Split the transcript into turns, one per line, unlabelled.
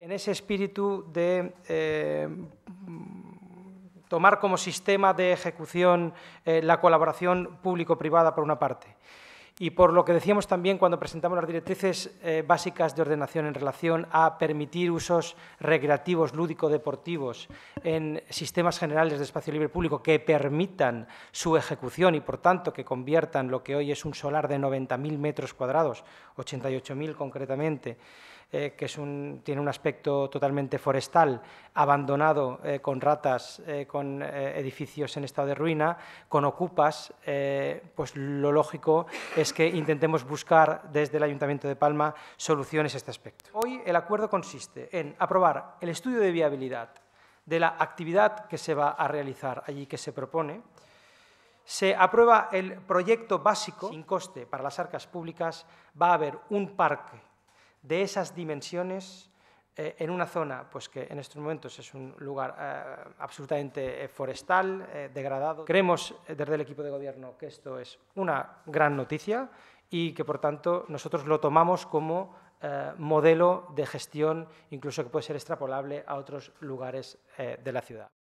En ese espíritu de eh, tomar como sistema de ejecución eh, la colaboración público-privada por una parte y por lo que decíamos también cuando presentamos las directrices eh, básicas de ordenación en relación a permitir usos recreativos, lúdico-deportivos en sistemas generales de espacio libre público que permitan su ejecución y, por tanto, que conviertan lo que hoy es un solar de 90.000 metros cuadrados, 88.000 concretamente, eh, que es un, tiene un aspecto totalmente forestal, abandonado, eh, con ratas, con edificios en estado de ruina, con ocupas, pues lo lógico es que intentemos buscar desde el Ayuntamiento de Palma soluciones a este aspecto. Hoy el acuerdo consiste en aprobar el estudio de viabilidad de la actividad que se va a realizar allí que se propone, se aprueba el proyecto básico sin coste para las arcas públicas, va a haber un parque de esas dimensiones eh, en una zona pues, que en estos momentos es un lugar eh, absolutamente eh, forestal, degradado. Creemos desde el equipo de gobierno que esto es una gran noticia y que, por tanto, nosotros lo tomamos como modelo de gestión, incluso que puede ser extrapolable a otros lugares de la ciudad.